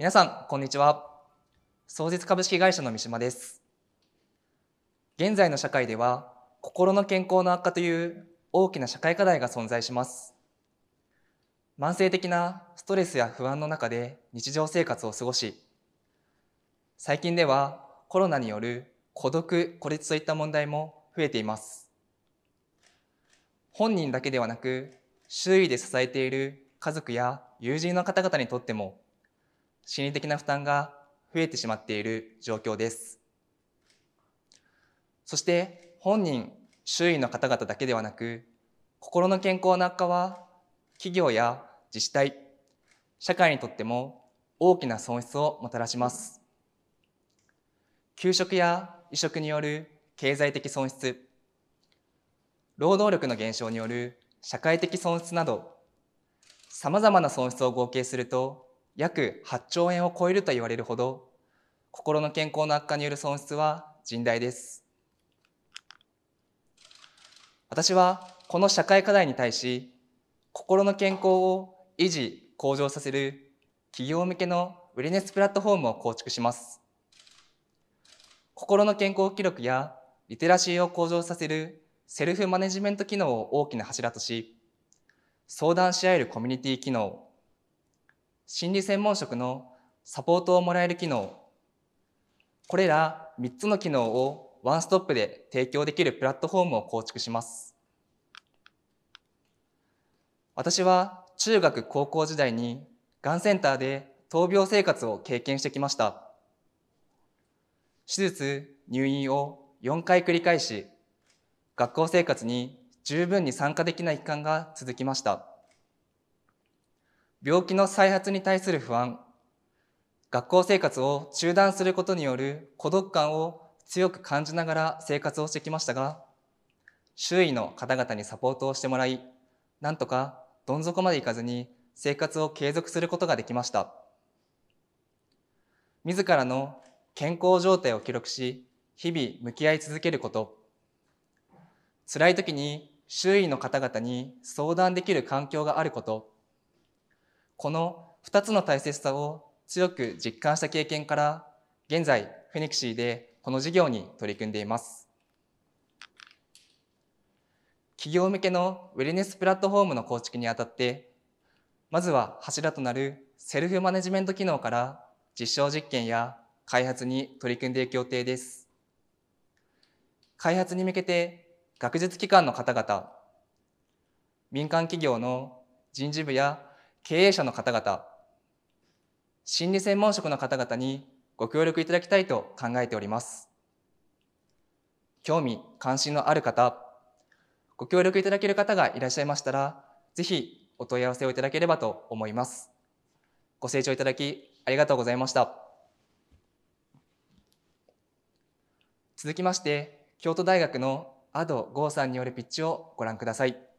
皆さんこんにちは創設株式会社の三島です現在の社会では心の健康の悪化という大きな社会課題が存在します慢性的なストレスや不安の中で日常生活を過ごし最近ではコロナによる孤独孤立といった問題も増えています本人だけではなく周囲で支えている家族や友人の方々にとっても心理的な負担が増えてしまっている状況です。そして本人、周囲の方々だけではなく、心の健康の悪化は企業や自治体、社会にとっても大きな損失をもたらします。休職や移植による経済的損失、労働力の減少による社会的損失など、さまざまな損失を合計すると、約8兆円を超えると言われるほど心の健康の悪化による損失は甚大です私はこの社会課題に対し心の健康を維持向上させる企業向けのウェルネスプラットフォームを構築します心の健康記録やリテラシーを向上させるセルフマネジメント機能を大きな柱とし相談し合えるコミュニティ機能心理専門職のサポートをもらえる機能、これら3つの機能をワンストップで提供できるプラットフォームを構築します。私は中学高校時代にがんセンターで闘病生活を経験してきました。手術、入院を4回繰り返し、学校生活に十分に参加できない期間が続きました。病気の再発に対する不安、学校生活を中断することによる孤独感を強く感じながら生活をしてきましたが、周囲の方々にサポートをしてもらい、なんとかどん底までいかずに生活を継続することができました。自らの健康状態を記録し、日々向き合い続けること。辛い時に周囲の方々に相談できる環境があること。この2つの大切さを強く実感した経験から現在フェニクシーでこの事業に取り組んでいます企業向けのウェルネスプラットフォームの構築にあたってまずは柱となるセルフマネジメント機能から実証実験や開発に取り組んでいく予定です開発に向けて学術機関の方々民間企業の人事部や経営者の方々、心理専門職の方々にご協力いただきたいと考えております。興味、関心のある方、ご協力いただける方がいらっしゃいましたら、ぜひお問い合わせをいただければと思います。ご清聴いただきありがとうございました。続きまして、京都大学のアド・ゴーさんによるピッチをご覧ください。